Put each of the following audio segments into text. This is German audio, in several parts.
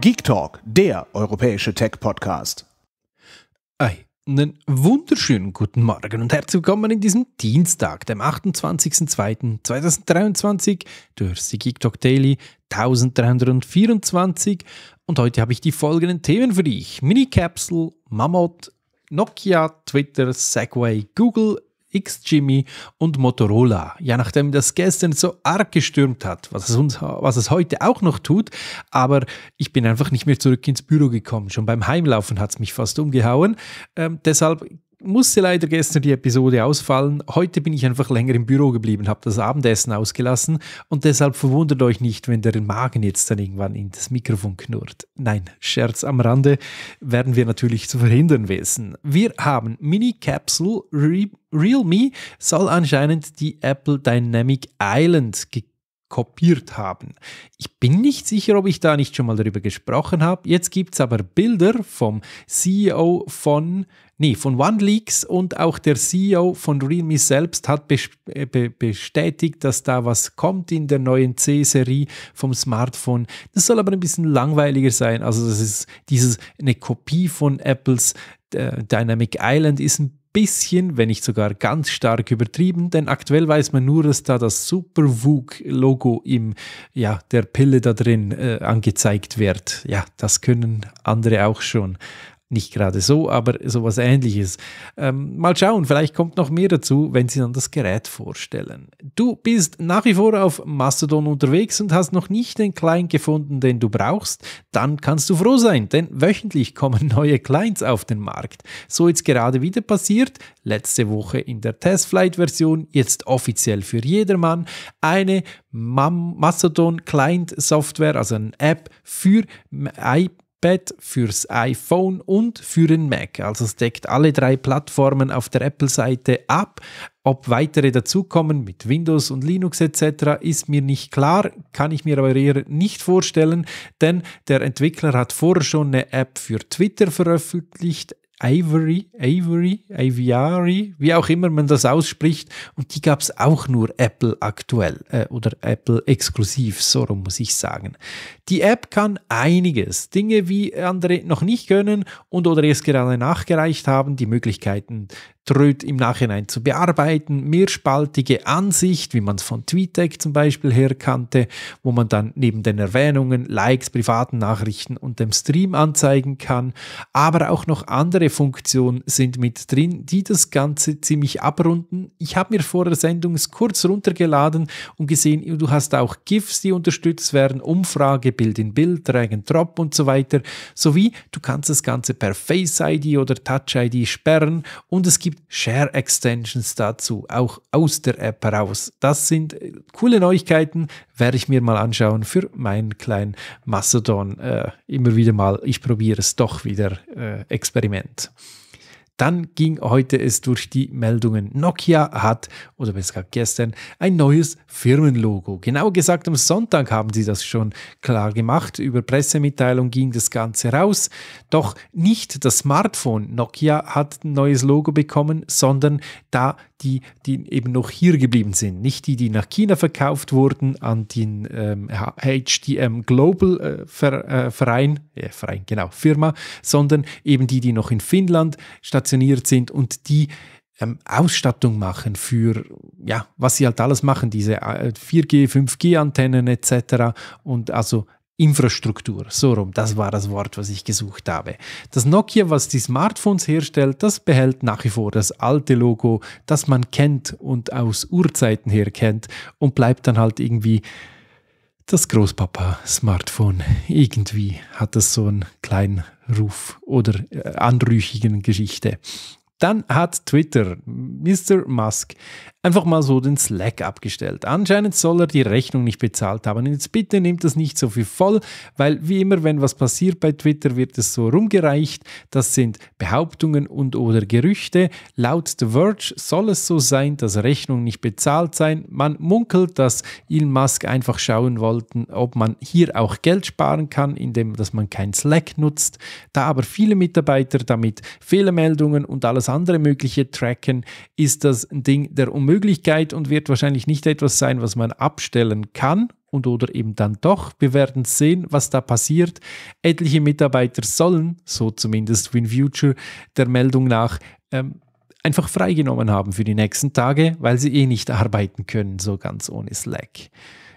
Geek Talk, der europäische Tech-Podcast. Einen wunderschönen guten Morgen und herzlich willkommen in diesem Dienstag, dem 28.02.2023, durch die Geek Talk Daily 1324. Und heute habe ich die folgenden Themen für dich: Minicapsule, Mammoth, Nokia, Twitter, Segway, Google, X-Jimmy und Motorola. Ja, nachdem das gestern so arg gestürmt hat, was es, uns, was es heute auch noch tut, aber ich bin einfach nicht mehr zurück ins Büro gekommen. Schon beim Heimlaufen hat es mich fast umgehauen. Ähm, deshalb musste leider gestern die Episode ausfallen. Heute bin ich einfach länger im Büro geblieben, habe das Abendessen ausgelassen und deshalb verwundert euch nicht, wenn der Magen jetzt dann irgendwann in das Mikrofon knurrt. Nein, Scherz am Rande werden wir natürlich zu verhindern wissen. Wir haben Mini Capsule Re Realme soll anscheinend die Apple Dynamic Island gekauft kopiert haben. Ich bin nicht sicher, ob ich da nicht schon mal darüber gesprochen habe. Jetzt gibt es aber Bilder vom CEO von, nee, von OneLeaks und auch der CEO von Realme selbst hat äh, bestätigt, dass da was kommt in der neuen C-Serie vom Smartphone. Das soll aber ein bisschen langweiliger sein. Also das ist dieses, eine Kopie von Apples äh, Dynamic Island ist ein bisschen, wenn nicht sogar ganz stark übertrieben, denn aktuell weiß man nur, dass da das Super Vogue-Logo im, ja, der Pille da drin äh, angezeigt wird. Ja, das können andere auch schon nicht gerade so, aber sowas ähnliches. Ähm, mal schauen, vielleicht kommt noch mehr dazu, wenn sie dann das Gerät vorstellen. Du bist nach wie vor auf Mastodon unterwegs und hast noch nicht den Client gefunden, den du brauchst, dann kannst du froh sein, denn wöchentlich kommen neue Clients auf den Markt. So jetzt gerade wieder passiert, letzte Woche in der Testflight-Version, jetzt offiziell für jedermann, eine Mastodon Client Software, also eine App für iPad iPad, fürs iPhone und für den Mac. Also es deckt alle drei Plattformen auf der Apple-Seite ab. Ob weitere dazukommen mit Windows und Linux etc. ist mir nicht klar, kann ich mir aber eher nicht vorstellen, denn der Entwickler hat vorher schon eine App für Twitter veröffentlicht, Ivory, Avery, Aviary, wie auch immer man das ausspricht. Und die gab es auch nur Apple aktuell äh, oder Apple exklusiv, so muss ich sagen. Die App kann einiges, Dinge wie andere noch nicht können und oder erst gerade nachgereicht haben, die Möglichkeiten Tröd im Nachhinein zu bearbeiten, mehrspaltige Ansicht, wie man es von TweetDeck zum Beispiel her kannte, wo man dann neben den Erwähnungen, Likes, privaten Nachrichten und dem Stream anzeigen kann, aber auch noch andere Funktionen sind mit drin, die das Ganze ziemlich abrunden. Ich habe mir vor der Sendung es kurz runtergeladen und gesehen, du hast auch GIFs, die unterstützt werden, Umfrage, Bild in Bild, Drag and Drop und so weiter, sowie du kannst das Ganze per Face ID oder Touch ID sperren und es gibt gibt Share-Extensions dazu, auch aus der App heraus. Das sind äh, coole Neuigkeiten, werde ich mir mal anschauen für meinen kleinen Mastodon. Äh, immer wieder mal, ich probiere es doch wieder, äh, Experiment. Dann ging heute es durch die Meldungen. Nokia hat, oder besser gesagt gestern, ein neues Firmenlogo. Genau gesagt, am Sonntag haben sie das schon klar gemacht. Über Pressemitteilung ging das Ganze raus. Doch nicht das Smartphone Nokia hat ein neues Logo bekommen, sondern da die, die eben noch hier geblieben sind, nicht die, die nach China verkauft wurden an den ähm, HDM Global äh, Ver, äh, Verein, äh, Verein, genau, Firma, sondern eben die, die noch in Finnland stationiert sind und die ähm, Ausstattung machen für, ja, was sie halt alles machen, diese 4G, äh, 5G-Antennen etc. Und also Infrastruktur, so rum, das war das Wort, was ich gesucht habe. Das Nokia, was die Smartphones herstellt, das behält nach wie vor das alte Logo, das man kennt und aus Urzeiten her kennt und bleibt dann halt irgendwie das Großpapa-Smartphone. Irgendwie hat das so einen kleinen Ruf oder äh, anrüchigen Geschichte. Dann hat Twitter, Mr. Musk, einfach mal so den Slack abgestellt. Anscheinend soll er die Rechnung nicht bezahlt haben. Und jetzt bitte nehmt das nicht so viel voll, weil wie immer, wenn was passiert bei Twitter, wird es so rumgereicht. Das sind Behauptungen und oder Gerüchte. Laut The Verge soll es so sein, dass Rechnungen nicht bezahlt sein. Man munkelt, dass Elon Musk einfach schauen wollten, ob man hier auch Geld sparen kann, indem dass man kein Slack nutzt. Da aber viele Mitarbeiter damit Fehlermeldungen und alles andere Mögliche tracken, ist das ein Ding der Unmöglichkeit Möglichkeit und wird wahrscheinlich nicht etwas sein, was man abstellen kann und oder eben dann doch. Wir werden sehen, was da passiert. Etliche Mitarbeiter sollen, so zumindest WinFuture der Meldung nach, ähm, einfach freigenommen haben für die nächsten Tage, weil sie eh nicht arbeiten können, so ganz ohne Slack.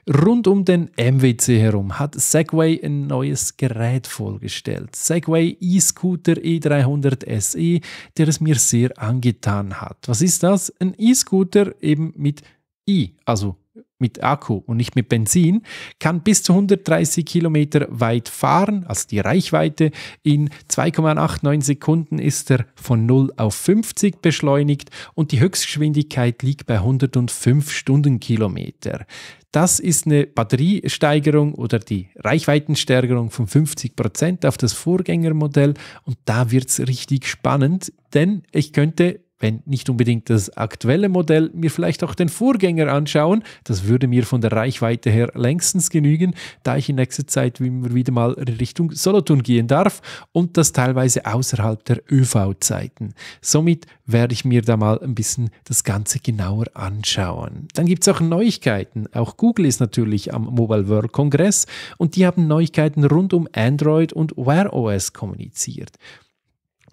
Rund um den MWC herum hat Segway ein neues Gerät vorgestellt. Segway E-Scooter E300 SE, der es mir sehr angetan hat. Was ist das? Ein E-Scooter eben mit I, also mit Akku und nicht mit Benzin, kann bis zu 130 Kilometer weit fahren, also die Reichweite. In 2,89 Sekunden ist er von 0 auf 50 beschleunigt und die Höchstgeschwindigkeit liegt bei 105 Stundenkilometer. Das ist eine Batteriesteigerung oder die Reichweitensteigerung von 50% Prozent auf das Vorgängermodell und da wird es richtig spannend, denn ich könnte wenn nicht unbedingt das aktuelle Modell, mir vielleicht auch den Vorgänger anschauen. Das würde mir von der Reichweite her längstens genügen, da ich in nächster Zeit immer wieder mal Richtung Solothurn gehen darf und das teilweise außerhalb der ÖV-Zeiten. Somit werde ich mir da mal ein bisschen das Ganze genauer anschauen. Dann gibt es auch Neuigkeiten. Auch Google ist natürlich am Mobile World Congress und die haben Neuigkeiten rund um Android und Wear OS kommuniziert.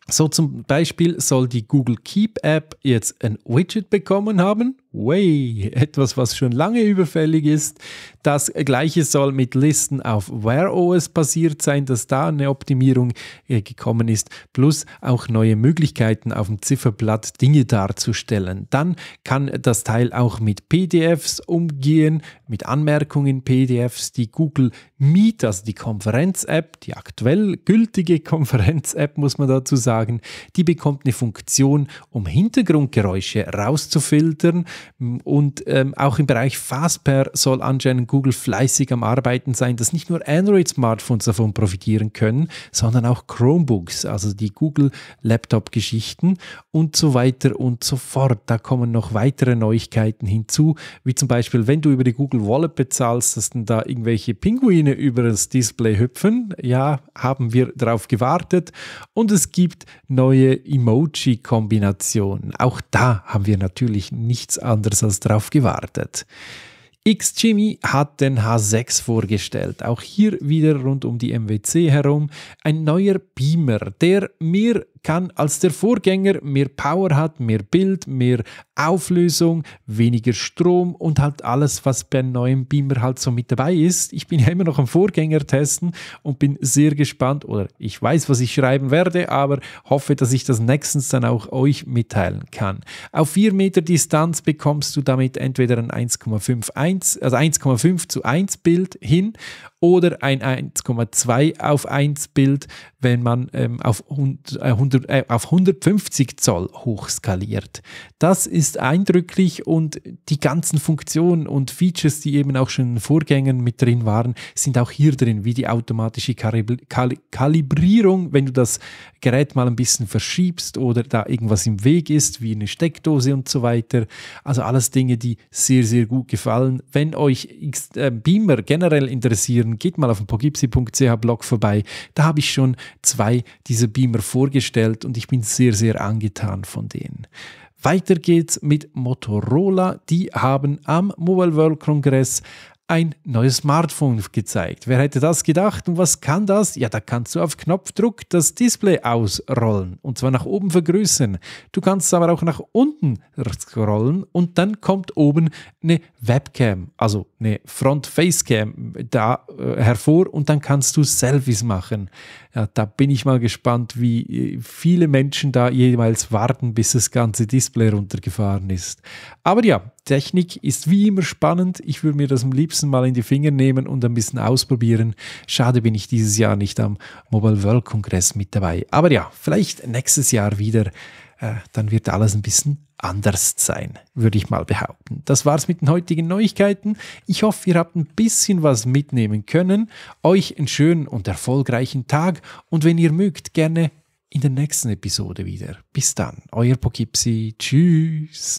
So zum Beispiel soll die Google Keep App jetzt ein Widget bekommen haben, Way, etwas, was schon lange überfällig ist. Das gleiche soll mit Listen auf Wear OS passiert sein, dass da eine Optimierung äh, gekommen ist, plus auch neue Möglichkeiten auf dem Zifferblatt Dinge darzustellen. Dann kann das Teil auch mit PDFs umgehen, mit Anmerkungen PDFs, die Google Meet, also die Konferenz-App, die aktuell gültige Konferenz-App, muss man dazu sagen, die bekommt eine Funktion, um Hintergrundgeräusche rauszufiltern ähm, und ähm, auch im Bereich Fastpair soll anscheinend Google fleißig am Arbeiten sein, dass nicht nur Android-Smartphones davon profitieren können, sondern auch Chromebooks, also die Google-Laptop-Geschichten und so weiter und so fort. Da kommen noch weitere Neuigkeiten hinzu, wie zum Beispiel, wenn du über die Google Wallet bezahlst, dass dann da irgendwelche Pinguine über das Display hüpfen. Ja, haben wir darauf gewartet. Und es gibt neue Emoji-Kombinationen. Auch da haben wir natürlich nichts anderes anders als darauf gewartet. X Jimmy hat den H6 vorgestellt. Auch hier wieder rund um die MWC herum. Ein neuer Beamer, der mir kann als der Vorgänger, mehr Power hat, mehr Bild, mehr Auflösung, weniger Strom und halt alles, was bei einem neuen Beamer halt so mit dabei ist. Ich bin ja immer noch am Vorgänger testen und bin sehr gespannt oder ich weiß, was ich schreiben werde, aber hoffe, dass ich das nächstens dann auch euch mitteilen kann. Auf 4 Meter Distanz bekommst du damit entweder ein 1,51, also 1,5 zu 1 Bild hin oder ein 1,2 auf 1 Bild, wenn man ähm, auf 100 100, äh, auf 150 Zoll hochskaliert. Das ist eindrücklich und die ganzen Funktionen und Features, die eben auch schon in Vorgängen mit drin waren, sind auch hier drin, wie die automatische Kalibri Kal Kalibrierung, wenn du das Gerät mal ein bisschen verschiebst oder da irgendwas im Weg ist, wie eine Steckdose und so weiter. Also alles Dinge, die sehr, sehr gut gefallen. Wenn euch X äh, Beamer generell interessieren, geht mal auf pogipsi.ch Blog vorbei. Da habe ich schon zwei dieser Beamer vorgestellt gefällt und ich bin sehr, sehr angetan von denen. Weiter geht's mit Motorola. Die haben am Mobile World Congress ein neues Smartphone gezeigt. Wer hätte das gedacht und was kann das? Ja, da kannst du auf Knopfdruck das Display ausrollen und zwar nach oben vergrößern. Du kannst aber auch nach unten scrollen und dann kommt oben eine Webcam, also eine Front-Facecam da äh, hervor und dann kannst du Selfies machen. Ja, da bin ich mal gespannt, wie äh, viele Menschen da jeweils warten, bis das ganze Display runtergefahren ist. Aber ja, Technik ist wie immer spannend. Ich würde mir das am liebsten mal in die Finger nehmen und ein bisschen ausprobieren. Schade bin ich dieses Jahr nicht am Mobile World Kongress mit dabei. Aber ja, vielleicht nächstes Jahr wieder. Äh, dann wird alles ein bisschen anders sein, würde ich mal behaupten. Das war's mit den heutigen Neuigkeiten. Ich hoffe, ihr habt ein bisschen was mitnehmen können. Euch einen schönen und erfolgreichen Tag und wenn ihr mögt, gerne in der nächsten Episode wieder. Bis dann, euer Pokipsi. Tschüss